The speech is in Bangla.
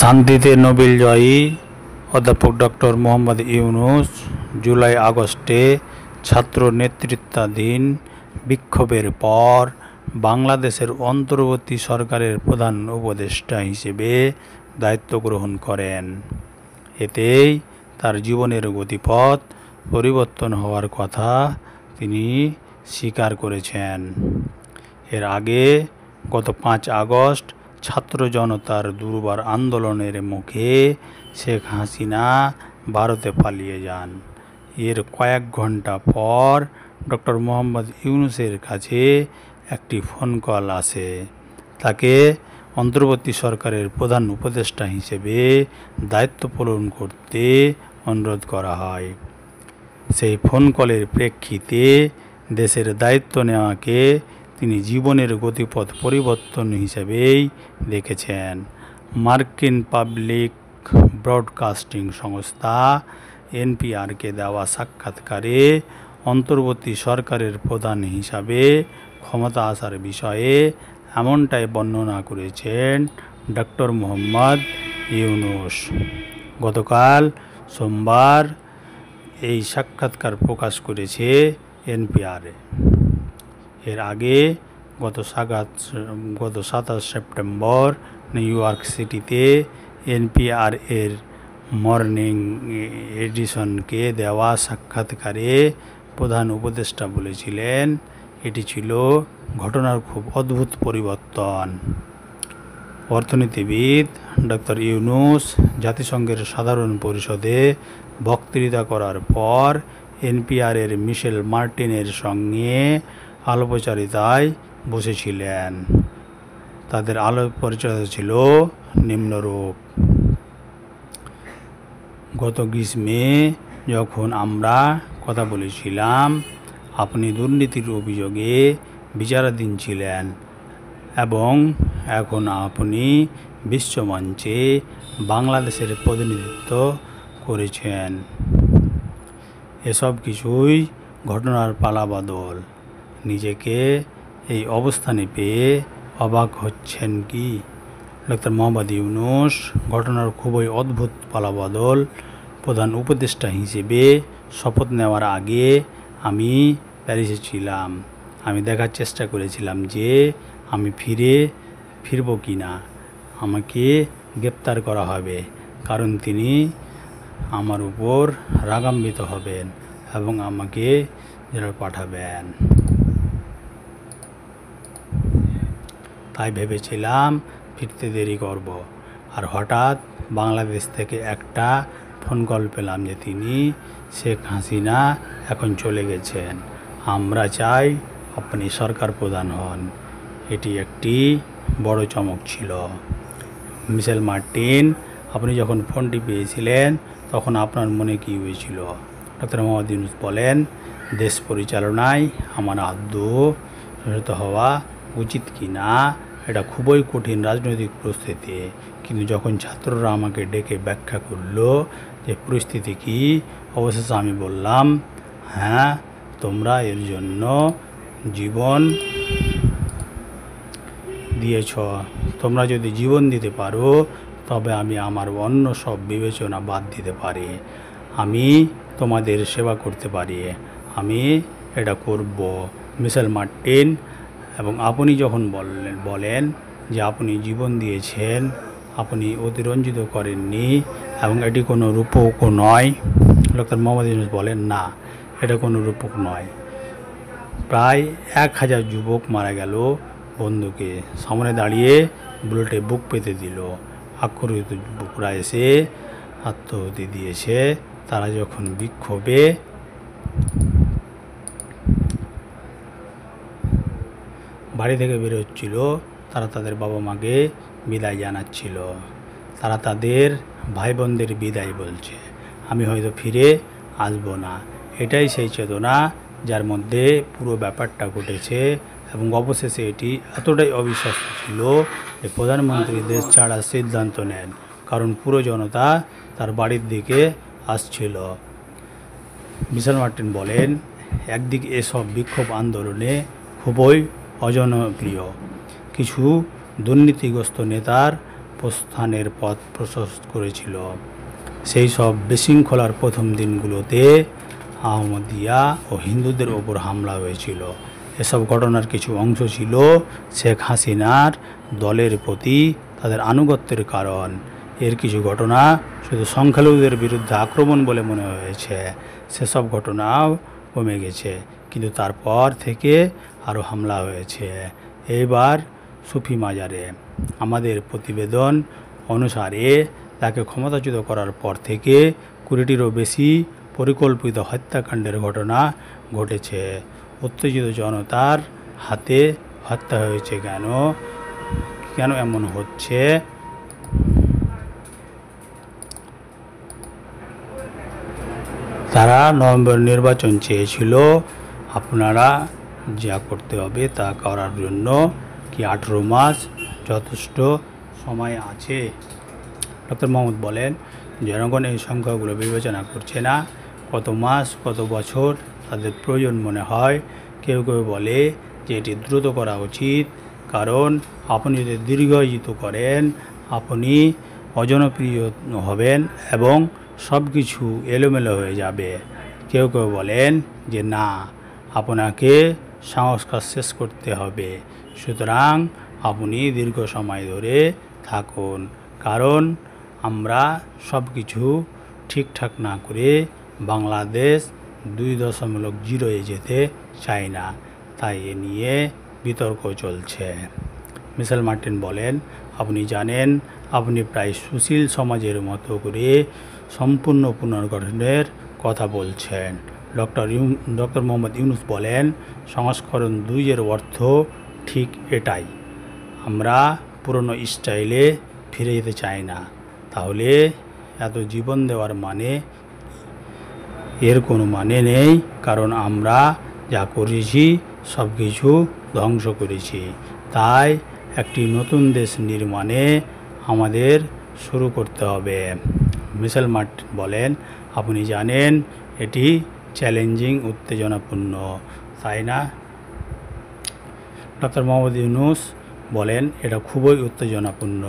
শান্তিতে নোবেল জয়ী অধ্যাপক ডক্টর মোহাম্মদ ইউনুস জুলাই আগস্টে ছাত্র নেতৃত্বাধীন বিক্ষোভের পর বাংলাদেশের অন্তর্বর্তী সরকারের প্রধান উপদেষ্টা হিসেবে দায়িত্ব গ্রহণ করেন এতেই তার জীবনের গতিপথ পরিবর্তন হওয়ার কথা তিনি স্বীকার করেছেন এর আগে গত পাঁচ আগস্ট ছাত্র জনতার দুর্বার আন্দোলনের মুখে শেখ হাসিনা ভারতে পালিয়ে যান এর কয়েক ঘন্টা পর ডক্টর মোহাম্মদ ইউনুসের কাছে একটি ফোন কল আসে তাকে অন্তর্বর্তী সরকারের প্রধান উপদেষ্টা হিসেবে দায়িত্ব পালন করতে অনুরোধ করা হয় সেই ফোন কলের প্রেক্ষিতে দেশের দায়িত্ব নেওয়াকে তিনি জীবনের গতিপথ পরিবর্তন হিসেবেই দেখেছেন মার্কিন পাবলিক ব্রডকাস্টিং সংস্থা এনপিআরকে দেওয়া সাক্ষাৎকারে অন্তর্বর্তী সরকারের প্রধান হিসাবে ক্ষমতা আসার বিষয়ে এমনটাই বর্ণনা করেছেন ডক্টর মোহাম্মদ ইউনুস গতকাল সোমবার এই সাক্ষাৎকার প্রকাশ করেছে এনপিআরে এর আগে গত সাত গত সাতাশ সেপ্টেম্বর নিউ ইয়র্ক সিটিতে এনপিআর এর মর্নিং এডিশনকে দেওয়া সাক্ষাৎকারে প্রধান উপদেষ্টা বলেছিলেন এটি ছিল ঘটনার খুব অদ্ভুত পরিবর্তন অর্থনীতিবিদ ডক্টর ইউনুস জাতিসংঘের সাধারণ পরিষদে বক্তৃতা করার পর এনপিআরের মিশেল মার্টিনের সঙ্গে আলোপচারিতায় বসেছিলেন তাদের আলো ছিল নিম্নরূপ গত গ্রীষ্মে যখন আমরা কথা বলেছিলাম আপনি দুর্নীতির অভিযোগে বিচারাধীন ছিলেন এবং এখন আপনি বিশ্বমঞ্চে বাংলাদেশের প্রতিনিধিত্ব করেছেন এসব কিছুই ঘটনার পালাবাদল নিজেকে এই অবস্থানে পেয়ে অবাক হচ্ছেন কি ডক্টর মোহাম্মদ ইউনুস ঘটনার খুবই অদ্ভুত পালাবদল প্রধান উপদেষ্টা হিসেবে শপথ নেওয়ার আগে আমি প্যারিসে ছিলাম আমি দেখার চেষ্টা করেছিলাম যে আমি ফিরে ফিরব কি না আমাকে গ্রেপ্তার করা হবে কারণ তিনি আমার উপর রাগাম্বিত হবেন এবং আমাকে যারা পাঠাবেন তাই ভেবেছিলাম ফিরতে দেরি করব। আর হঠাৎ বাংলাদেশ থেকে একটা ফোন কল পেলাম যে তিনি শেখ হাসিনা এখন চলে গেছেন আমরা চাই আপনি সরকার প্রধান হন এটি একটি বড় চমক ছিল মিশেল মার্টিন আপনি যখন ফোনটি পেয়েছিলেন তখন আপনার মনে কী হয়েছিল ডক্টর মোহাম্মদ ইউনুস বলেন দেশ পরিচালনায় আমার আদ্য হওয়া উচিত কি না এটা খুবই কঠিন রাজনৈতিক পরিস্থিতি কিন্তু যখন ছাত্ররা আমাকে ডেকে ব্যাখ্যা করলো যে পরিস্থিতি কি অবশেষে আমি বললাম হ্যাঁ তোমরা এর জন্য জীবন দিয়েছ তোমরা যদি জীবন দিতে পারো তবে আমি আমার অন্য সব বিবেচনা বাদ দিতে পারি আমি তোমাদের সেবা করতে পারি আমি এটা করব মিসেল মার্টিন এবং আপনি যখন বললেন বলেন যে আপনি জীবন দিয়েছেন আপনি অতিরঞ্জিত করেননি এবং এটি কোনো রূপক নয় ডক্টর মোহাম্মদ ইউনুস বলেন না এটা কোনো রূপক নয় প্রায় এক হাজার যুবক মারা গেল বন্ধুকে সামনে দাঁড়িয়ে বুলেটে বুক পেতে দিল আক্রোশিত যুবকরা এসে আত্মহতি দিয়েছে তারা যখন বিক্ষোভে বাড়ি থেকে বেরোচ্ছিল তারা তাদের বাবা মাকে বিদায় জানাচ্ছিল তারা তাদের ভাই বোনদের বিদায় বলছে আমি হয়তো ফিরে আসবো না এটাই সেই চেতনা যার মধ্যে পুরো ব্যাপারটা ঘটেছে এবং অবশেষে এটি এতটাই অবিশ্বাস্য ছিল যে প্রধানমন্ত্রী দেশ ছাড়ার সিদ্ধান্ত নেন কারণ পুরো জনতা তার বাড়ির দিকে আসছিল বিশাল মার্টিন বলেন একদিকে এসব বিক্ষোভ আন্দোলনে খুবই অজনপ্রিয় কিছু দুর্নীতিগ্রস্ত নেতার প্রস্থানের পথ প্রশস্ত করেছিল সেই সব বিশৃঙ্খলার প্রথম দিনগুলোতে আহমদিয়া ও হিন্দুদের ওপর হামলা হয়েছিল এসব ঘটনার কিছু অংশ ছিল শেখ হাসিনার দলের প্রতি তাদের আনুগত্যের কারণ এর কিছু ঘটনা শুধু সংখ্যালঘুদের বিরুদ্ধে আক্রমণ বলে মনে হয়েছে সেসব ঘটনাও কমে গেছে কিন্তু তারপর থেকে আরও হামলা হয়েছে এবার সুফি মাজারে আমাদের প্রতিবেদন অনুসারে তাকে ক্ষমতাচ্যুত করার পর থেকে কুড়িটিরও বেশি পরিকল্পিত হত্যাকাণ্ডের ঘটনা ঘটেছে উত্তেজিত জনতার হাতে হত্যা হয়েছে কেন কেন এমন হচ্ছে তারা নভেম্বর নির্বাচন চেয়েছিল আপনারা যা করতে হবে তা করার জন্য কি আঠেরো মাস যথেষ্ট সময় আছে ডক্টর মোহাম্মদ বলেন জনগণ এই সংখ্যাগুলো বিবেচনা করছে না কত মাস কত বছর তাদের প্রয়োজন মনে হয় কেউ কেউ বলে যে এটি দ্রুত করা উচিত কারণ আপনি যদি দীর্ঘায়িত করেন আপনি অজনপ্রিয় হবেন এবং সব কিছু এলোমেলো হয়ে যাবে কেউ কেউ বলেন যে না আপনাকে সংস্কার শেষ করতে হবে সুতরাং আপনি দীর্ঘ সময় ধরে থাকুন কারণ আমরা সব কিছু ঠিকঠাক না করে বাংলাদেশ দুই দশমূলক জিরোয়ে যেতে চাই না তাই এ নিয়ে বিতর্ক চলছে মিশেল মার্টিন বলেন আপনি জানেন আপনি প্রায় সুশীল সমাজের মতো করে সম্পূর্ণ পুনর্গঠনের কথা বলছেন ডক্টর ইউ ডক্টর মোহাম্মদ ইউনুস বলেন সংস্করণ দুইয়ের অর্থ ঠিক এটাই আমরা পুরনো স্টাইলে ফিরে যেতে চাই না তাহলে এত জীবন দেওয়ার মানে এর কোনো মানে নেই কারণ আমরা যা করেছি সব কিছু ধ্বংস করেছি তাই একটি নতুন দেশ নির্মাণে আমাদের শুরু করতে হবে মিশেল মার্ট বলেন আপনি জানেন এটি চ্যালেঞ্জিং উত্তেজনাপূর্ণ তাই না ডক্টর মোহাম্মদ ইউনুস বলেন এটা খুবই উত্তেজনাপূর্ণ